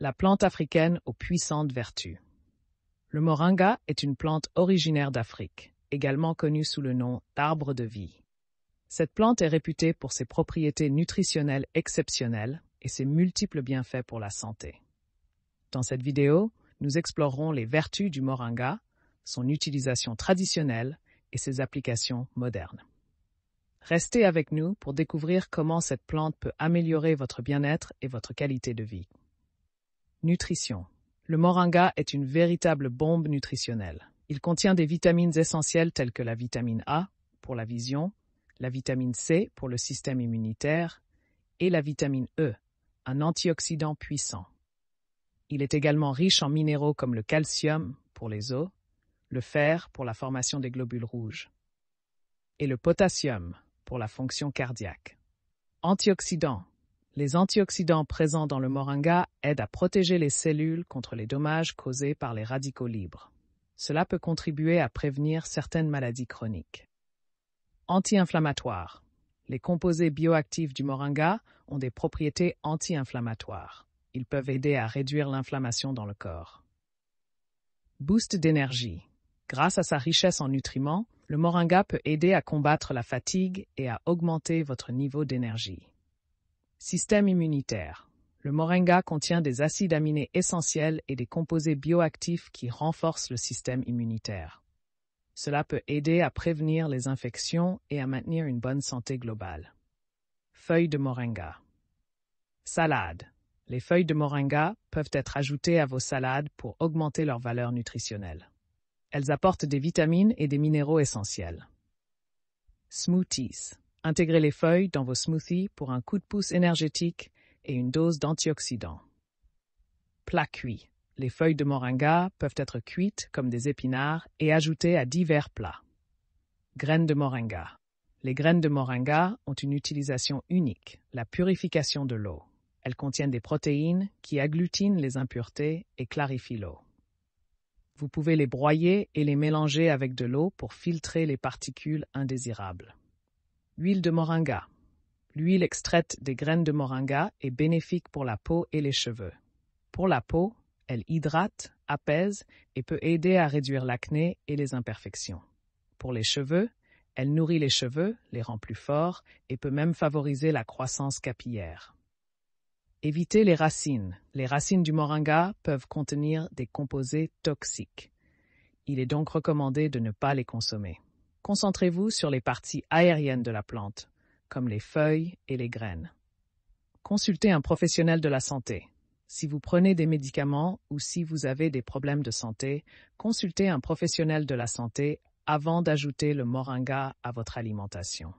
La plante africaine aux puissantes vertus. Le moringa est une plante originaire d'Afrique, également connue sous le nom d'arbre de vie. Cette plante est réputée pour ses propriétés nutritionnelles exceptionnelles et ses multiples bienfaits pour la santé. Dans cette vidéo, nous explorerons les vertus du moringa, son utilisation traditionnelle et ses applications modernes. Restez avec nous pour découvrir comment cette plante peut améliorer votre bien-être et votre qualité de vie. Nutrition. Le moringa est une véritable bombe nutritionnelle. Il contient des vitamines essentielles telles que la vitamine A pour la vision, la vitamine C pour le système immunitaire et la vitamine E, un antioxydant puissant. Il est également riche en minéraux comme le calcium pour les os, le fer pour la formation des globules rouges et le potassium pour la fonction cardiaque. Antioxydant. Les antioxydants présents dans le moringa aident à protéger les cellules contre les dommages causés par les radicaux libres. Cela peut contribuer à prévenir certaines maladies chroniques. Anti-inflammatoires. Les composés bioactifs du moringa ont des propriétés anti-inflammatoires. Ils peuvent aider à réduire l'inflammation dans le corps. Boost d'énergie. Grâce à sa richesse en nutriments, le moringa peut aider à combattre la fatigue et à augmenter votre niveau d'énergie. Système immunitaire. Le moringa contient des acides aminés essentiels et des composés bioactifs qui renforcent le système immunitaire. Cela peut aider à prévenir les infections et à maintenir une bonne santé globale. Feuilles de moringa. Salade. Les feuilles de moringa peuvent être ajoutées à vos salades pour augmenter leur valeur nutritionnelle. Elles apportent des vitamines et des minéraux essentiels. Smoothies. Intégrez les feuilles dans vos smoothies pour un coup de pouce énergétique et une dose d'antioxydants. Plat cuit. Les feuilles de moringa peuvent être cuites comme des épinards et ajoutées à divers plats. Graines de moringa. Les graines de moringa ont une utilisation unique, la purification de l'eau. Elles contiennent des protéines qui agglutinent les impuretés et clarifient l'eau. Vous pouvez les broyer et les mélanger avec de l'eau pour filtrer les particules indésirables. Huile de moringa. L'huile extraite des graines de moringa est bénéfique pour la peau et les cheveux. Pour la peau, elle hydrate, apaise et peut aider à réduire l'acné et les imperfections. Pour les cheveux, elle nourrit les cheveux, les rend plus forts et peut même favoriser la croissance capillaire. Évitez les racines. Les racines du moringa peuvent contenir des composés toxiques. Il est donc recommandé de ne pas les consommer. Concentrez-vous sur les parties aériennes de la plante, comme les feuilles et les graines. Consultez un professionnel de la santé. Si vous prenez des médicaments ou si vous avez des problèmes de santé, consultez un professionnel de la santé avant d'ajouter le moringa à votre alimentation.